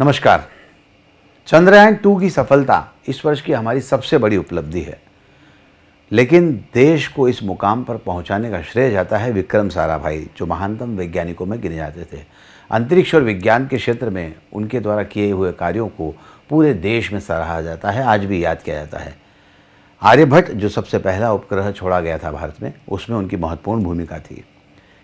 नमस्कार चंद्रयान टू की सफलता इस वर्ष की हमारी सबसे बड़ी उपलब्धि है लेकिन देश को इस मुकाम पर पहुंचाने का श्रेय जाता है विक्रम साराभाई जो महानतम वैज्ञानिकों में गिने जाते थे अंतरिक्ष और विज्ञान के क्षेत्र में उनके द्वारा किए हुए कार्यों को पूरे देश में सराहा जाता है आज भी याद किया जाता है आर्यभट्ट जो सबसे पहला उपग्रह छोड़ा गया था भारत में उसमें उनकी महत्वपूर्ण भूमिका थी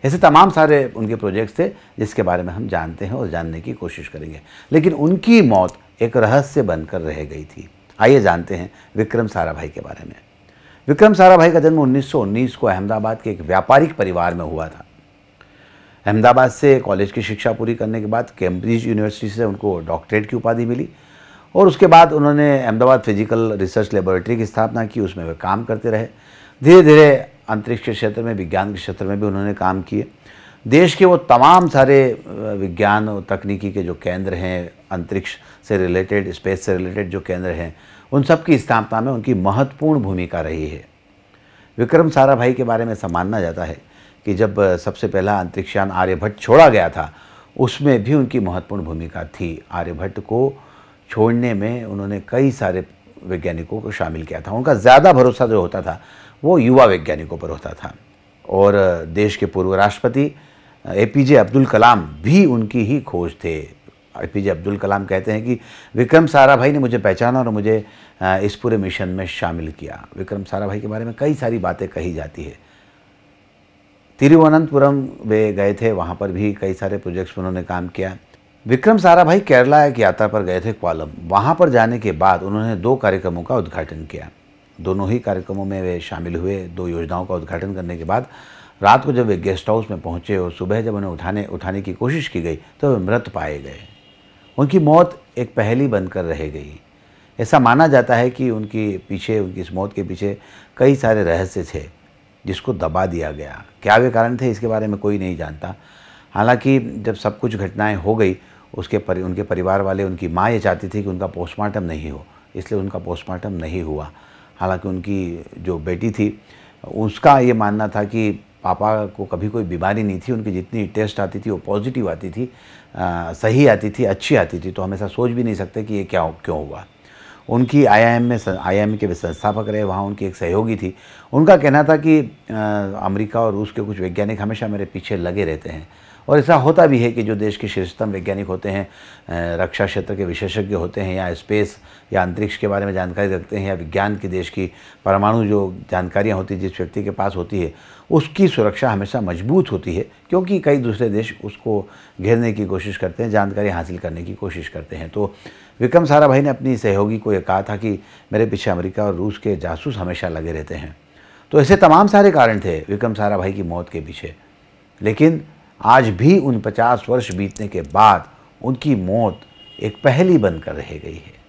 ऐसे तमाम सारे उनके प्रोजेक्ट्स थे जिसके बारे में हम जानते हैं और जानने की कोशिश करेंगे लेकिन उनकी मौत एक रहस्य बनकर रह गई थी आइए जानते हैं विक्रम साराभाई के बारे में विक्रम साराभाई का जन्म 1919 को अहमदाबाद के एक व्यापारिक परिवार में हुआ था अहमदाबाद से कॉलेज की शिक्षा पूरी करने के बाद कैम्ब्रिज यूनिवर्सिटी से उनको डॉक्टरेट की उपाधि मिली और उसके बाद उन्होंने अहमदाबाद फिजिकल रिसर्च लेबोरेटरी की स्थापना की उसमें वे काम करते रहे धीरे धीरे अंतरिक्ष के क्षेत्र में विज्ञान के क्षेत्र में भी उन्होंने काम किए देश के वो तमाम सारे विज्ञान और तकनीकी के जो केंद्र हैं अंतरिक्ष से रिलेटेड स्पेस से रिलेटेड जो केंद्र हैं उन सब की स्थापना में उनकी महत्वपूर्ण भूमिका रही है विक्रम साराभाई के बारे में ऐसा मानना जाता है कि जब सबसे पहला अंतरिक्षयान आर्यभट्ट छोड़ा गया था उसमें भी उनकी महत्वपूर्ण भूमिका थी आर्यभट्ट को छोड़ने में उन्होंने कई सारे वैज्ञानिकों को शामिल किया था उनका ज़्यादा भरोसा जो होता था वो युवा वैज्ञानिकों पर होता था और देश के पूर्व राष्ट्रपति ए पी जे अब्दुल कलाम भी उनकी ही खोज थे ए पी जे अब्दुल कलाम कहते हैं कि विक्रम सारा भाई ने मुझे पहचाना और मुझे इस पूरे मिशन में शामिल किया विक्रम सारा भाई के बारे में कई सारी बातें कही जाती है तिरुवनंतपुरम वे गए थे वहाँ पर भी कई सारे प्रोजेक्ट्स उन्होंने काम किया विक्रम सारा भाई केरला एक यात्रा पर गए थे क्वालम वहाँ पर जाने के बाद उन्होंने दो कार्यक्रमों का उद्घाटन किया दोनों ही कार्यक्रमों में वे शामिल हुए दो योजनाओं का उद्घाटन करने के बाद रात को जब वे गेस्ट हाउस में पहुंचे और सुबह जब उन्हें उठाने उठाने की कोशिश की गई तो वे मृत पाए गए उनकी मौत एक पहली बनकर रह गई ऐसा माना जाता है कि उनकी पीछे उनकी इस मौत के पीछे कई सारे रहस्य थे जिसको दबा दिया गया क्या वे कारण थे इसके बारे में कोई नहीं जानता हालांकि जब सब कुछ घटनाएं हो गई उसके परि उनके परिवार वाले उनकी माँ ये चाहती थी कि उनका पोस्टमार्टम नहीं हो इसलिए उनका पोस्टमार्टम नहीं हुआ हालांकि उनकी जो बेटी थी उसका ये मानना था कि पापा को कभी कोई बीमारी नहीं थी उनकी जितनी टेस्ट आती थी वो पॉजिटिव आती थी आ, सही आती थी अच्छी आती थी तो हम ऐसा सोच भी नहीं सकते कि ये क्या क्यों हुआ उनकी आईआईएम में आईआईएम के संस्थापक रहे वहाँ उनकी एक सहयोगी थी उनका कहना था कि अमेरिका और रूस के कुछ वैज्ञानिक हमेशा मेरे पीछे लगे रहते हैं और ऐसा होता भी है कि जो देश के शीर्षतम वैज्ञानिक होते हैं रक्षा क्षेत्र के विशेषज्ञ होते हैं या स्पेस या अंतरिक्ष के बारे में जानकारी रखते हैं या विज्ञान की देश की परमाणु जो जानकारियाँ होती जिस व्यक्ति के पास होती है उसकी सुरक्षा हमेशा मजबूत होती है क्योंकि कई दूसरे देश उसको घेरने की कोशिश करते हैं जानकारी हासिल करने की कोशिश करते हैं तो विक्रम सारा भाई ने अपनी सहयोगी को यह कहा था कि मेरे पीछे अमेरिका और रूस के जासूस हमेशा लगे रहते हैं तो ऐसे तमाम सारे कारण थे विक्रम सारा भाई की मौत के पीछे लेकिन आज भी उन 50 वर्ष बीतने के बाद उनकी मौत एक पहली बनकर रह गई है